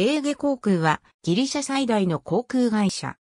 エーゲ航空はギリシャ最大の航空会社。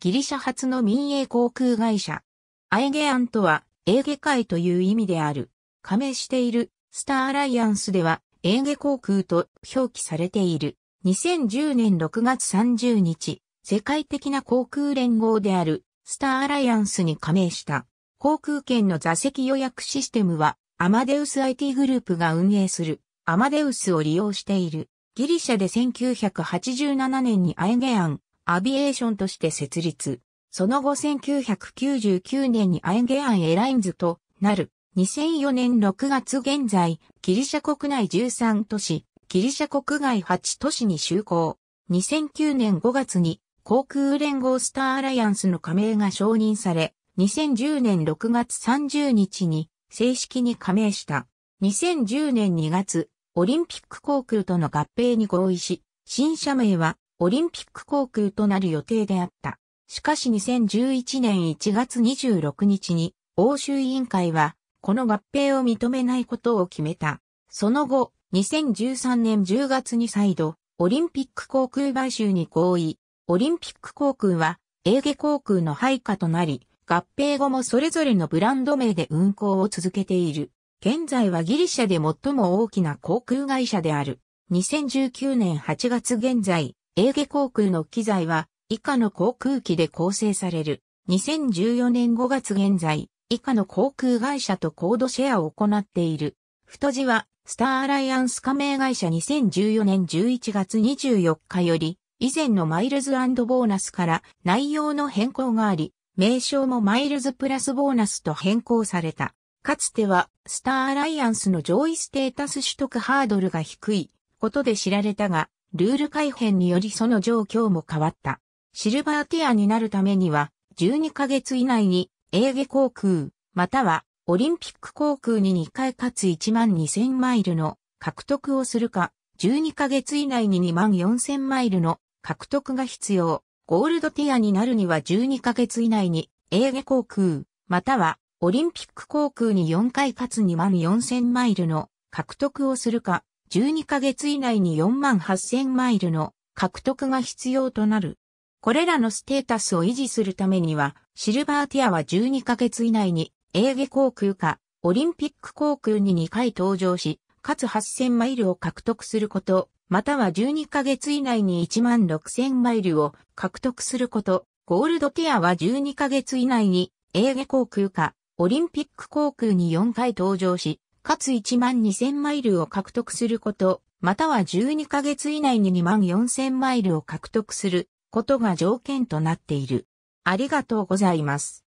ギリシャ初の民営航空会社。アエゲアンとはエーゲ海という意味である。加盟しているスターアライアンスではエーゲ航空と表記されている。2010年6月30日、世界的な航空連合であるスターアライアンスに加盟した。航空券の座席予約システムはアマデウス IT グループが運営するアマデウスを利用している。ギリシャで1987年にアエゲアン、アビエーションとして設立。その後1999年にアエゲアンエラインズとなる。2004年6月現在、ギリシャ国内13都市、ギリシャ国外8都市に就航。2009年5月に航空連合スターアライアンスの加盟が承認され、2010年6月30日に正式に加盟した。2010年2月、オリンピック航空との合併に合意し、新社名はオリンピック航空となる予定であった。しかし2011年1月26日に欧州委員会はこの合併を認めないことを決めた。その後、2013年10月に再度、オリンピック航空買収に合意。オリンピック航空は、エーゲ航空の配下となり、合併後もそれぞれのブランド名で運航を続けている。現在はギリシャで最も大きな航空会社である。2019年8月現在、エーゲ航空の機材は以下の航空機で構成される。2014年5月現在、以下の航空会社とコードシェアを行っている。太字は、スターアライアンス加盟会社2014年11月24日より、以前のマイルズボーナスから内容の変更があり、名称もマイルズプラスボーナスと変更された。かつては、スターアライアンスの上位ステータス取得ハードルが低いことで知られたが、ルール改変によりその状況も変わった。シルバーティアになるためには、12ヶ月以内に、エーゲ航空、または、オリンピック航空に2回かつ1万2000マイルの獲得をするか、12ヶ月以内に2万4000マイルの獲得が必要。ゴールドティアになるには12ヶ月以内に、エーゲ航空、またはオリンピック航空に4回かつ2万4000マイルの獲得をするか、12ヶ月以内に4万8000マイルの獲得が必要となる。これらのステータスを維持するためには、シルバーティアは12ヶ月以内に、エーゲ航空か、オリンピック航空に2回登場し、かつ8000マイルを獲得すること、または12ヶ月以内に1万6000マイルを獲得すること、ゴールドティアは12ヶ月以内に、エーゲ航空か、オリンピック航空に4回登場し、かつ1万2000マイルを獲得すること、または12ヶ月以内に2万4000マイルを獲得することが条件となっている。ありがとうございます。